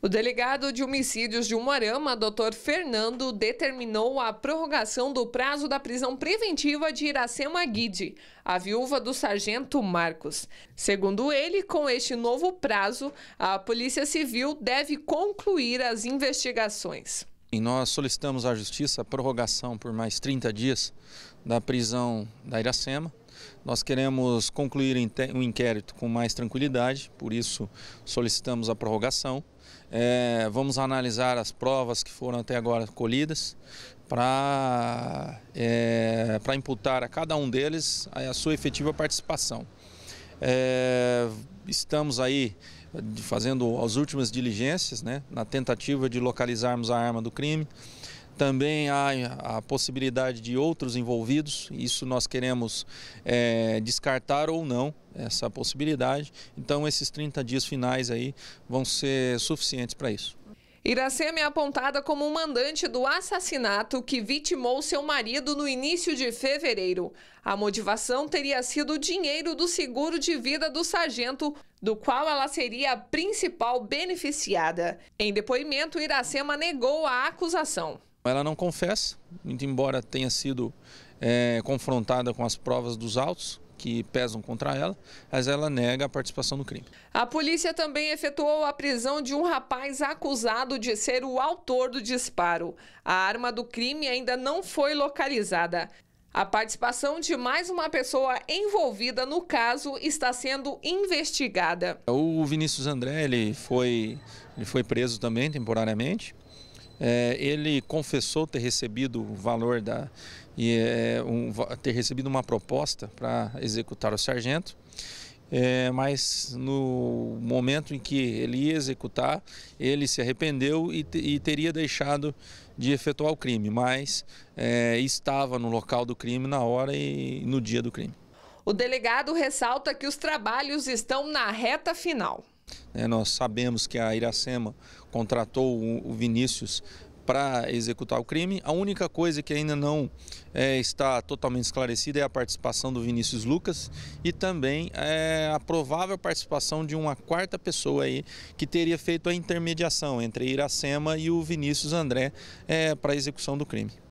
O delegado de homicídios de Umuarama, Dr. Fernando, determinou a prorrogação do prazo da prisão preventiva de Iracema Guide, a viúva do sargento Marcos. Segundo ele, com este novo prazo, a Polícia Civil deve concluir as investigações. E nós solicitamos à Justiça a prorrogação por mais 30 dias da prisão da Iracema, nós queremos concluir o inquérito com mais tranquilidade, por isso solicitamos a prorrogação. É, vamos analisar as provas que foram até agora colhidas para é, imputar a cada um deles a, a sua efetiva participação. É, estamos aí eh, fazendo as últimas diligências né, na tentativa de localizarmos a arma do crime. Também há a possibilidade de outros envolvidos, isso nós queremos é, descartar ou não essa possibilidade. Então, esses 30 dias finais aí vão ser suficientes para isso. Iracema é apontada como o mandante do assassinato que vitimou seu marido no início de fevereiro. A motivação teria sido o dinheiro do seguro de vida do sargento, do qual ela seria a principal beneficiada. Em depoimento, Iracema negou a acusação. Ela não confessa, muito embora tenha sido é, confrontada com as provas dos autos, que pesam contra ela, mas ela nega a participação no crime. A polícia também efetuou a prisão de um rapaz acusado de ser o autor do disparo. A arma do crime ainda não foi localizada. A participação de mais uma pessoa envolvida no caso está sendo investigada. O Vinícius André ele foi, ele foi preso também temporariamente. É, ele confessou ter recebido o valor da. E, é, um, ter recebido uma proposta para executar o sargento. É, mas no momento em que ele ia executar, ele se arrependeu e, e teria deixado de efetuar o crime, mas é, estava no local do crime na hora e no dia do crime. O delegado ressalta que os trabalhos estão na reta final. Né, nós sabemos que a Iracema contratou o Vinícius para executar o crime. A única coisa que ainda não é, está totalmente esclarecida é a participação do Vinícius Lucas e também é, a provável participação de uma quarta pessoa aí que teria feito a intermediação entre Iracema e o Vinícius André é, para a execução do crime.